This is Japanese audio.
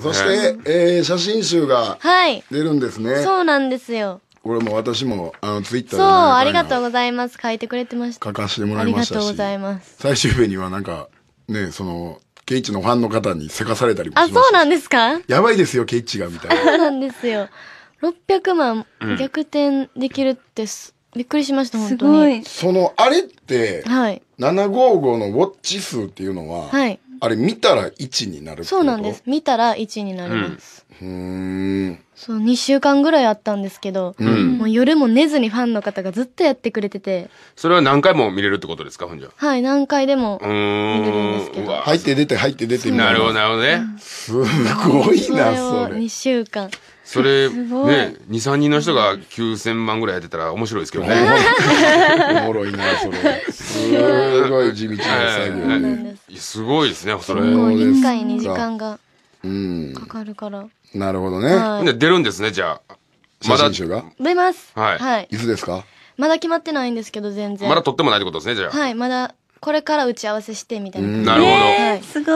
そして、えー、写真集がはい。出るんですね。そうなんですよ。これも私も、あの、ツイッターでそう、ありがとうございます。書いてくれてました書。かせてもらいましたし。とうございます。最終日にはなんか、ね、その、ケイチのファンの方にせかされたりもしまあ、しそうなんですかやばいですよ、ケイチが、みたいな。そうなんですよ。600万逆転できるってす、びっくりしました、本当ごに。い。その、あれって、はい。755のウォッチ数っていうのは、はい。あれ見たら1になるそうなんです見たら1になりますうんそう2週間ぐらいあったんですけど、うん、もう夜も寝ずにファンの方がずっとやってくれててそれは何回も見れるってことですかほんじゃはい何回でも見れるんですけど入って出て入って出てなるほどなるほどね、すごいなそれ2週間それね23人の人が9,000万ぐらいやってたら面白いですけどねおもろいなそれごい地道な作業で、えすごいですねそれ結構一回に時間がかかるから、なるほどね、はいで出るんですねじゃあ写まだ真集が出ますはいいつですかまだ決まってないんですけど全然まだ撮ってもないってことですねじゃあはいまだこれから打ち合わせしてみたいな感じなるほどはいすごい。